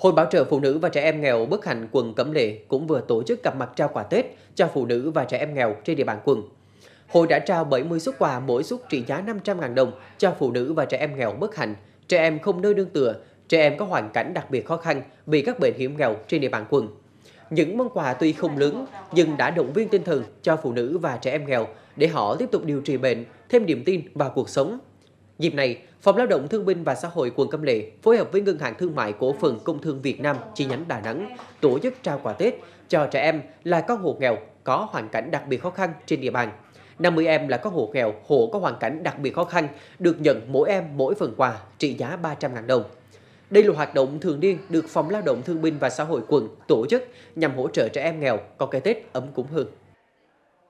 Hội Bảo trợ Phụ nữ và Trẻ em nghèo Bất Hạnh quận Cẩm Lệ cũng vừa tổ chức gặp mặt trao quà Tết cho phụ nữ và trẻ em nghèo trên địa bàn quận. Hội đã trao 70 xuất quà mỗi xuất trị giá 500.000 đồng cho phụ nữ và trẻ em nghèo bất hạnh, trẻ em không nơi nương tựa, trẻ em có hoàn cảnh đặc biệt khó khăn vì các bệnh hiểm nghèo trên địa bàn quận. Những món quà tuy không lớn nhưng đã động viên tinh thần cho phụ nữ và trẻ em nghèo để họ tiếp tục điều trị bệnh, thêm niềm tin vào cuộc sống Dịp này, Phòng Lao động Thương binh và Xã hội quận Cẩm Lệ phối hợp với Ngân hàng Thương mại Cổ phần Công thương Việt Nam chi nhánh Đà Nẵng tổ chức trao quà Tết cho trẻ em là con hộ nghèo có hoàn cảnh đặc biệt khó khăn trên địa bàn. 50 em là con hộ nghèo, hộ có hoàn cảnh đặc biệt khó khăn, được nhận mỗi em mỗi phần quà trị giá 300.000 đồng. Đây là hoạt động thường niên được Phòng Lao động Thương binh và Xã hội quận tổ chức nhằm hỗ trợ trẻ em nghèo có cái Tết ấm cúng hơn.